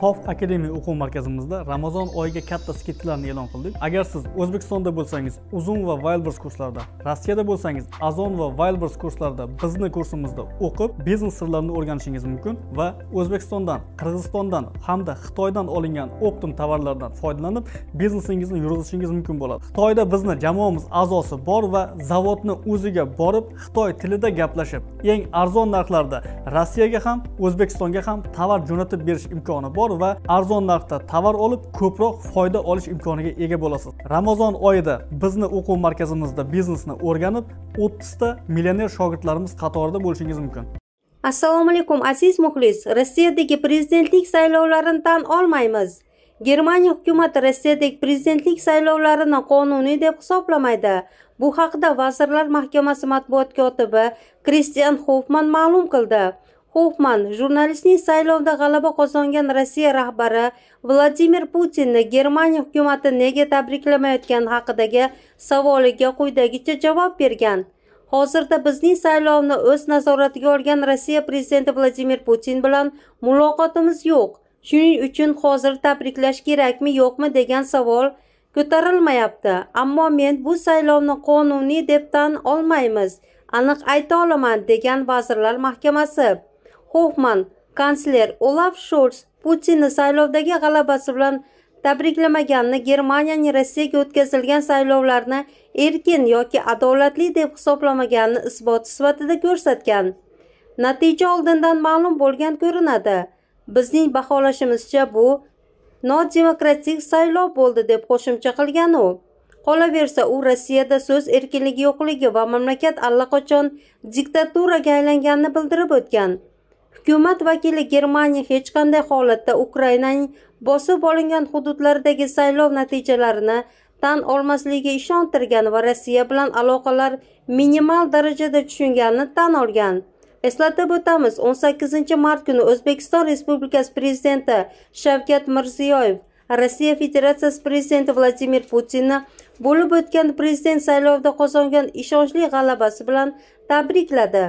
soft akademiya o'quv markazimizda ramazon oyiga katta skidkalarni e'lon qildik agar siz o'zbekistonda bo'lsangiz uzum va wildbirds kurslarida rossiyada bo'lsangiz azon va wildbirds kurslarida bizni kursimizda o'qib biznes sirlarini o'rganishingiz mumkin va o'zbekistondan qirg'izistondan hamda xitoydan olingan optim tovarlardan foydalanib biznesingizni yuritishingiz mumkin bo'ladi xitoyda bizni jamoamiz a'zosi bor va zavodni o'ziga borib xitoy tilida gaplashib eng arzon narxlarda rossiyaga ham o'zbekistonga ham tovar jo'natib berish imkoni bor bor va arzon narxda tovar olib ko'proq foyda olish imkoniga ega bo'lasiz ramazon oyida bizni o'quv markazimizda biznesni o'rganib o'ttizta millioner shogirdlarimiz qatorida bo'lishingiz mumkin assalomu alaykum aziz muxlis rossiyadagi prezidentlik saylovlarini tan olmaymiz germaniya hukumati rossiyadagi prezidentlik saylovlarini qonuniy deb hisoblamaydi bu haqida vazirlar mahkamasi matbuot kotibi kristian hofman ma'lum qildi Хохман журналистний сайловда ғалаба қозонген Россия рахбары Владимир Путинны Германия хүкюматы неге табрикламай өткен хақыдаге саволыге қойдагича жавап берген. Хозырда бізни сайловны өз назоратыге орген Россия президенті Владимир Путин білан мулоқатымыз йок. Шуни үчін хозыр табрикляш керекми йокми деген савол көтарылмайапты. Аммо мен бу сайловны қонуни дептан олмаймыз. Анық айта оламан деген вазырлар махкемасы. Hoffman kansler Olaf Scholz Putinni saylovdagi g'alabasi bilan tabriklamaganini Germaniyaning Rossiyaga o'tkazilgan saylovlarni erkin yoki adolatli deb hisoblamaganini isboti sifatida ko'rsatgan. Natija oldindan ma'lum bo'lgan ko'rinadi. Bizning baholashimizcha bu nodemokratik saylov bo'ldi deb qo'shimcha qilgan u. Qolaversa, u Rossiyada so'z erkinligi yo'qligi va mamlakat allaqachon diktaturaga aylanganini bildirib o'tgan. hukumat vakili germaniya hech qanday holatda ukrainaning bosib olingan hududlaridagi saylov natijalarini tan olmasligiga ishontirgan va rossiya bilan aloqalar minimal darajada tushunganini tan olgan eslatib o'tamiz 18 mart kuni o'zbekiston respublikasi prezidenti shavkat mirziyoyev rossiya federatsiyasi prezidenti vladimir putinni bo'lib o'tgan prezident saylovida qozongan ishonchli g'alabasi bilan tabrikladi